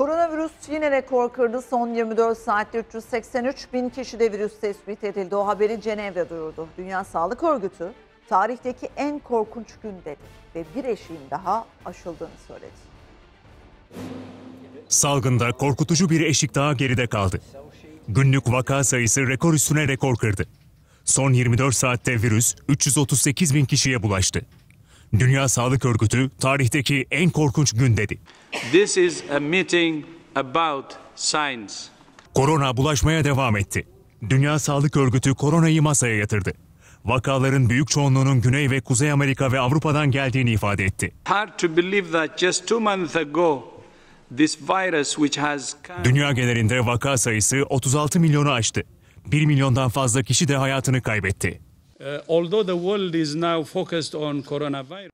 Koronavirüs yine rekor kırdı. Son 24 saatte 383 bin kişide virüs tespit edildi. O haberi Cenevre duyurdu. Dünya Sağlık Örgütü tarihteki en korkunç gün dedi ve bir eşiğin daha aşıldığını söyledi. Salgında korkutucu bir eşik daha geride kaldı. Günlük vaka sayısı rekor üstüne rekor kırdı. Son 24 saatte virüs 338 bin kişiye bulaştı. Dünya Sağlık Örgütü tarihteki en korkunç gün dedi. This is a meeting about science. Korona bulaşmaya devam etti. Dünya Sağlık Örgütü koronayı masaya yatırdı. Vakaların büyük çoğunluğunun Güney ve Kuzey Amerika ve Avrupa'dan geldiğini ifade etti. Hard to believe that just two months ago this virus which has Dünya genelinde vaka sayısı 36 milyonu aştı. 1 milyondan fazla kişi de hayatını kaybetti. Uh, although the world is now focused on coronavirus.